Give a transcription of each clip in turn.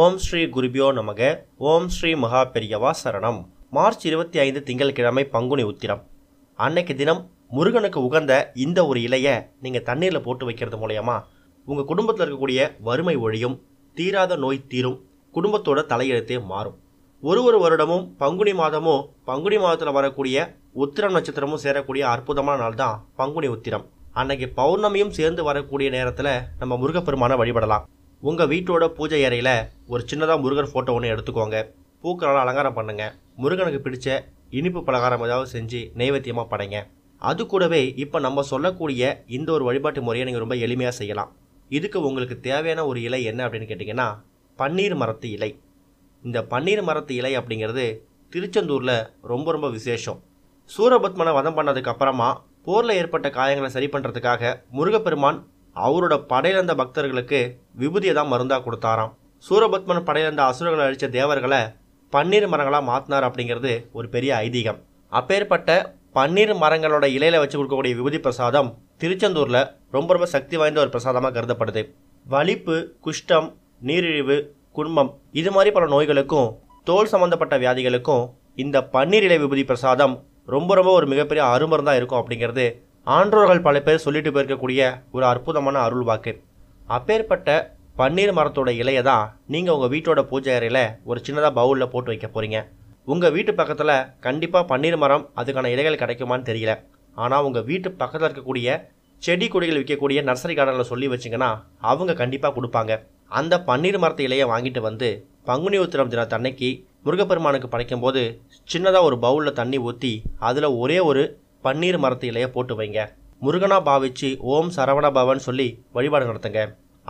ஓம் ஸ்ரீ குருபியோ நமக ஓம் ஸ்ரீ மகா பெரியவா சரணம் மார்ச் இருபத்தி ஐந்து திங்கட்கிழமை பங்குனி உத்திரம் அன்னைக்கு தினம் முருகனுக்கு உகந்த இந்த ஒரு இலையை நீங்கள் தண்ணீரில் போட்டு வைக்கிறது மூலயமா உங்கள் குடும்பத்தில் இருக்கக்கூடிய வறுமை ஒழியும் தீராத நோய் தீரும் குடும்பத்தோட தலையெழுத்தே மாறும் ஒரு ஒரு வருடமும் பங்குனி மாதமும் பங்குனி மாதத்தில் வரக்கூடிய உத்திரம் நட்சத்திரமும் சேரக்கூடிய அற்புதமான நாள் தான் பங்குனி உத்திரம் அன்னைக்கு பௌர்ணமியும் சேர்ந்து வரக்கூடிய நேரத்தில் நம்ம முருகப்பெருமான வழிபடலாம் உங்கள் வீட்டோட பூஜை அறையில் ஒரு சின்னதாக முருகன் ஃபோட்டோ ஒன்று எடுத்துக்கோங்க பூக்களால் அலங்காரம் பண்ணுங்கள் முருகனுக்கு பிடிச்ச இனிப்பு பலகாரம் ஏதாவது செஞ்சு நைவேத்தியமாக படைங்க அது கூடவே இப்போ நம்ம சொல்லக்கூடிய இந்த ஒரு வழிபாட்டு முறையை நீங்கள் ரொம்ப எளிமையாக செய்யலாம் இதுக்கு உங்களுக்கு தேவையான ஒரு இலை என்ன அப்படின்னு கேட்டிங்கன்னா பன்னீர் மரத்து இலை இந்த பன்னீர் மரத்து இலை அப்படிங்கிறது திருச்செந்தூரில் ரொம்ப ரொம்ப விசேஷம் சூரபத்மனை வதம் பண்ணதுக்கப்புறமா போரில் ஏற்பட்ட காயங்களை சரி பண்ணுறதுக்காக முருகப்பெருமான் அவரோட படையிலிருந்த பக்தர்களுக்கு விபூதியை தான் மருந்தாக கொடுத்தாராம் சூரபத்மன் படையிலிருந்த அசுரர்களை அழித்த தேவர்களை பன்னீர் மரங்களாக மாற்றினார் அப்படிங்கிறது ஒரு பெரிய ஐதீகம் அப்பேற்பட்ட பன்னீர் மரங்களோட இலையில வச்சு கொடுக்கக்கூடிய விபூதி பிரசாதம் திருச்செந்தூரில் ரொம்ப ரொம்ப சக்தி வாய்ந்த ஒரு பிரசாதமாக கருதப்படுது வலிப்பு குஷ்டம் நீரிழிவு குடும்பம் இது மாதிரி பல நோய்களுக்கும் தோல் சம்பந்தப்பட்ட வியாதிகளுக்கும் இந்த பன்னீர் இலை விபூதி பிரசாதம் ரொம்ப ரொம்ப ஒரு மிகப்பெரிய அருமருந்தாக இருக்கும் அப்படிங்கிறது ஆன்றோர்கள் பல பேர் சொல்லிட்டு போயிருக்கக்கூடிய ஒரு அற்புதமான அருள் வாக்கு அப்பேற்பட்ட பன்னீர் மரத்தோட இலையை தான் நீங்கள் உங்கள் வீட்டோட பூஜை அறையில் ஒரு சின்னதாக பவுலில் போட்டு வைக்க போகிறீங்க உங்கள் வீட்டு பக்கத்தில் கண்டிப்பாக பன்னீர் மரம் அதுக்கான இலைகள் கிடைக்குமான்னு தெரியல ஆனால் உங்கள் வீட்டு பக்கத்தில் இருக்கக்கூடிய செடி கொடிகள் விற்கக்கூடிய நர்சரி கார்டனில் சொல்லி வச்சிங்கன்னா அவங்க கண்டிப்பாக கொடுப்பாங்க அந்த பன்னீர் மரத்து இலையை வாங்கிட்டு வந்து பங்குனி உத்திரம் தன்னைக்கு முருகப்பெருமானுக்கு படைக்கும் போது சின்னதாக ஒரு பவுலில் தண்ணி ஊற்றி அதில் ஒரே ஒரு பன்னீர் மரத்து இலையை போட்டு வைங்க முருகனா பாவிச்சு ஓம் சரவண பவன் சொல்லி வழிபாடு நடத்துங்க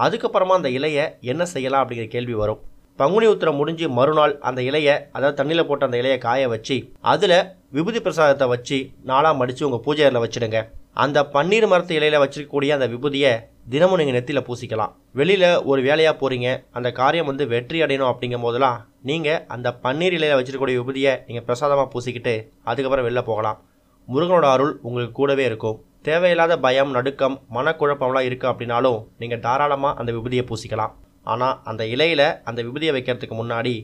அதுக்கப்புறமா அந்த இலையை என்ன செய்யலாம் அப்படிங்கிற கேள்வி வரும் பங்குனி உத்திரம் முடிஞ்சு மறுநாள் அந்த இலையை அதாவது தண்ணியில் போட்ட அந்த இலையை காய வச்சு அதில் விபூதி பிரசாதத்தை வச்சு நாளாக மடித்து உங்கள் பூஜை அறையில் வச்சுடுங்க அந்த பன்னீர் மரத்து இலையில் வச்சிருக்கக்கூடிய அந்த விபூதியை தினமும் நீங்கள் நெத்தியில் பூசிக்கலாம் வெளியில் ஒரு வேலையாக போகிறீங்க அந்த காரியம் வந்து வெற்றி அடையணும் அப்படிங்கும் போதெல்லாம் நீங்கள் அந்த பன்னீர் இலையில் வச்சிருக்கக்கூடிய விபூதியை நீங்கள் பிரசாதமாக பூசிக்கிட்டு அதுக்கப்புறம் வெளில போகலாம் முருகனோட அருள் உங்களுக்கு கூடவே இருக்கும் தேவையில்லாத பயம் நடுக்கம் மனக்குழப்பம்லாம் இருக்குது அப்படின்னாலும் நீங்கள் தாராளமாக அந்த விபூதியை பூசிக்கலாம் ஆனால் அந்த இலையில் அந்த விபூதியை வைக்கிறதுக்கு முன்னாடி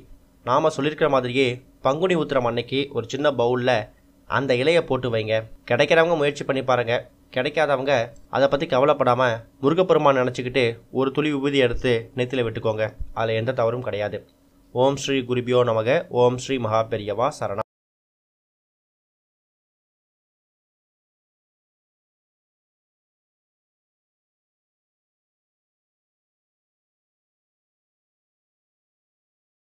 நாம் சொல்லியிருக்கிற மாதிரியே பங்குனி உத்திரம் அன்னைக்கு ஒரு சின்ன பவுலில் அந்த இலையை போட்டு வைங்க கிடைக்கிறவங்க முயற்சி பண்ணி பாருங்கள் கிடைக்காதவங்க அதை பற்றி கவலைப்படாமல் முருகப்பெருமான் நினச்சிக்கிட்டு ஒரு துளி விபதி எடுத்து நெத்தியில் விட்டுக்கோங்க அதில் எந்த தவறும் கிடையாது ஓம் ஸ்ரீ குருபியோ நமக ஓம் ஸ்ரீ மகாபெரியவா சரணம்